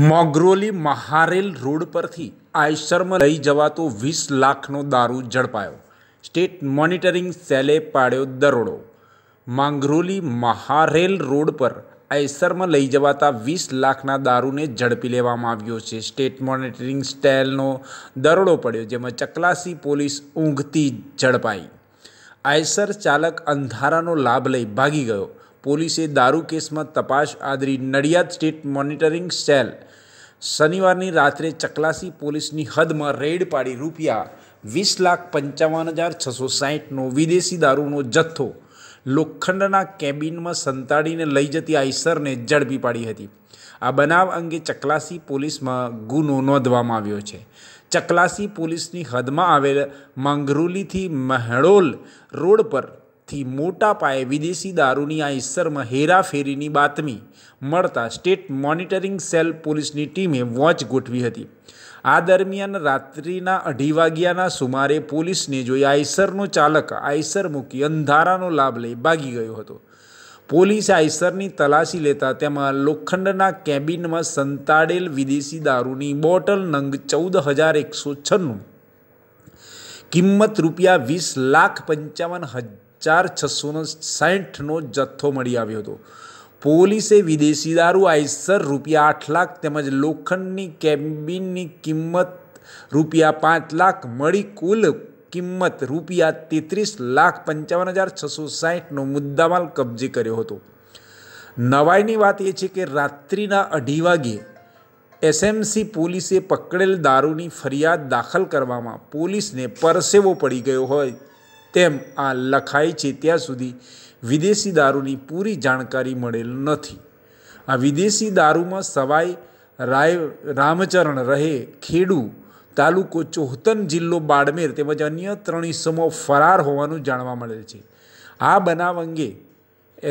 મોગરોલી મહારેલ road પરથી આયશરમાં લઈ જવાતો વીસ લાખનો દારૂ ઝડપાયો સ્ટેટ મોનિટરિંગ સેલે પાડ્યો દરોડો માંગરોલી મહારેલ રોડ પર આયસરમાં લઈ જવાતા વીસ લાખના દારૂને ઝડપી લેવામાં આવ્યો છે સ્ટેટ મોનિટરિંગ સ્ટેલનો દરોડો પડ્યો જેમાં ચકલાસી પોલીસ ઊંઘતી ઝડપાઈ આયસર ચાલક અંધારાનો લાભ લઈ ભાગી ગયો પોલીસે દારૂ કેસમાં તપાસ આદરી નડિયાદ સ્ટેટ મોનિટરિંગ સેલ શનિવારની રાત્રે ચકલાસી પોલીસની હદમાં રેડ પાડી રૂપિયા વીસ લાખ પંચાવન હજાર છસો સાહીઠનો વિદેશી દારૂનો જથ્થો લોખંડના કેબિનમાં સંતાડીને લઈ જતી આઈસરને ઝડપી પાડી હતી આ બનાવ અંગે ચકલાસી પોલીસમાં ગુનો નોંધવામાં આવ્યો છે ચકલાસી પોલીસની હદમાં આવેલ માંગરોલીથી મહેડોલ રોડ પર થી મોટા પાયે વિદેશી દારૂની આ ઈસરમાં હેરાફેરીની બાતમી મળતા સ્ટેટ મોનિટરિંગ સેલ પોલીસની ટીમે વોચ ગોઠવી હતી આ દરમિયાન રાત્રિના અઢી વાગ્યાના સુમારે પોલીસને જોઈ આઈસરનો ચાલક આઈસર મૂકી અંધારાનો લાભ લઈ ભાગી ગયો હતો પોલીસ આઈસરની તલાશી લેતા તેમાં લોખંડના કેબિનમાં સંતાડેલ વિદેશી દારૂની બોટલ નંગ ચૌદ હજાર એકસો છન્નું કિંમત રૂપિયા વીસ લાખ પંચાવન હજાર ચાર છસોનો સાઠનો જથ્થો મળી આવ્યો હતો પોલીસે વિદેશી દારૂ આઈસર રૂપિયા આઠ લાખ તેમજ લોખંડની કેબિનની કિંમત રૂપિયા પાંચ લાખ મળી કુલ કિંમત રૂપિયા તેત્રીસ લાખ પંચાવન હજાર છસો સાહીઠનો મુદ્દામાલ કબજે કર્યો હતો નવાઈની વાત એ છે કે રાત્રિના અઢી વાગ્યે એસએમસી પોલીસે પકડેલ દારૂની ફરિયાદ દાખલ કરવામાં પોલીસને પરસેવો પડી ગયો હોય તેમ આ લખાય છે ત્યાં સુધી વિદેશી દારૂની પૂરી જાણકારી મળેલ નથી આ વિદેશી દારૂમાં સવાઈ રાય રામચરણ રહે ખેડુ તાલુકો ચોહતન જિલ્લો બાડમેર તેમજ અન્ય ત્રણ ઇસમો ફરાર હોવાનું જાણવા મળે છે આ બનાવ અંગે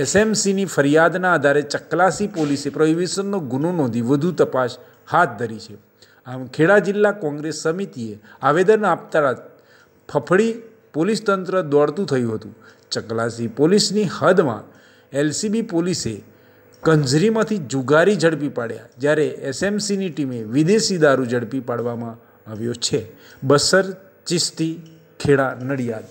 એસએમસીની ફરિયાદના આધારે ચકલાસી પોલીસે પ્રોહિબિશનનો ગુનો નોંધી વધુ તપાસ હાથ ધરી છે આમ ખેડા જિલ્લા કોંગ્રેસ સમિતિએ આવેદન આપતા ફફડી પોલીસ તંત્ર દોડતું થયું હતું ચકલાસી પોલીસની હદમાં એલસીબી પોલીસે કંઝરીમાંથી જુગારી ઝડપી પાડ્યા જ્યારે એસએમસીની ટીમે વિદેશી દારૂ ઝડપી પાડવામાં આવ્યો છે બસર ચિસ્તી ખેડા નડિયાદ